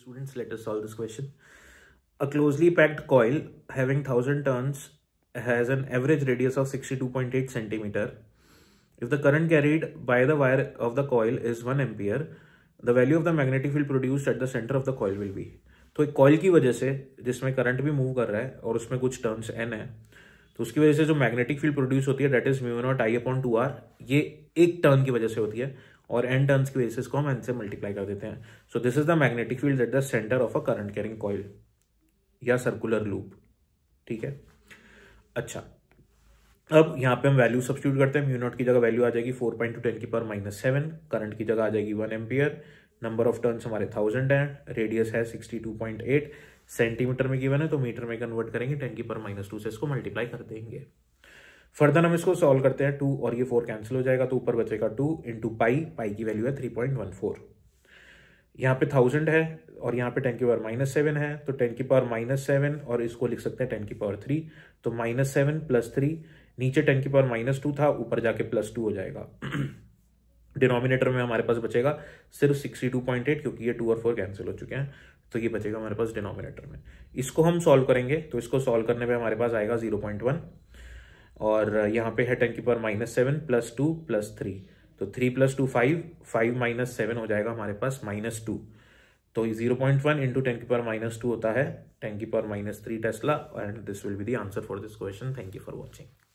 students, let us solve this question. A closely packed coil having 1000 turns has an average radius of 62.8 centimeter. If the current carried by the wire of the coil is 1 ampere, the value of the magnetic field produced at the center of the coil will be. तो एक coil की वजह से जिसमें current भी move कर रहा है और उसमें कुछ टर्न्स एन है तो उसकी वजह से जो मैग्नेटिक फील्ड प्रोड्यूस होती है that is mu naught I upon two R ये एक टर्न की वजह से होती है और एन टर्न्स की बेसिस को हम एन से मल्टीप्लाई कर देते हैं so this is the magnetic field at the centre of a current carrying coil या सर्कुलर लूप ठीक है अच्छा अब यहाँ पे हम वैल्यू सब्सिट्यूट करते हैं म्यूनोट की जगह वैल्यू आ जाएगी फोर पॉइंट टू टेन की पर माइनस सेवन करंट की जगह आ जाएगी one ampere number of turns हमारे थाउजेंड हैं रेडियस है sixty two point eight centimetre में गिवन है तो मीटर में कन्वर्ट करेंगे टेन की पर माइनस टू से इसको मल्टीप्लाई कर देंगे फर्दर हम इसको सॉल्व करते हैं टू और ये फोर कैंसिल हो जाएगा तो ऊपर बचेगा टू इंटू पाई पाई की वैल्यू है थ्री पॉइंट वन फोर यहाँ पे थाउजेंड है और यहाँ पे टेन की पावर माइनस सेवन है तो टेन की पावर माइनस सेवन और इसको लिख सकते हैं टेन की पावर थ्री तो माइनस सेवन प्लस थ्री नीचे टेन की पावर माइनस टू था ऊपर जाके प्लस टू हो जाएगा डिनोमिनेटर में हमारे पास बचेगा सिर्फ सिक्सटी टू पॉइंट एट क्योंकि ये टू और फोर कैंसिल हो चुके हैं तो ये बचेगा हमारे पास डिनोमिनेटर में इसको हम सॉल्व करेंगे तो इसको सॉल्व करने पर हमारे पास आएगा जीरो पॉइंट वन और यहाँ पे है टेन की power minus seven plus two plus three तो three plus two five five minus seven हो जाएगा हमारे पास माइनस टू तो zero point one into ten की पावर माइनस टू होता है टेन की power minus three tesla and this will be the answer for this question thank you for watching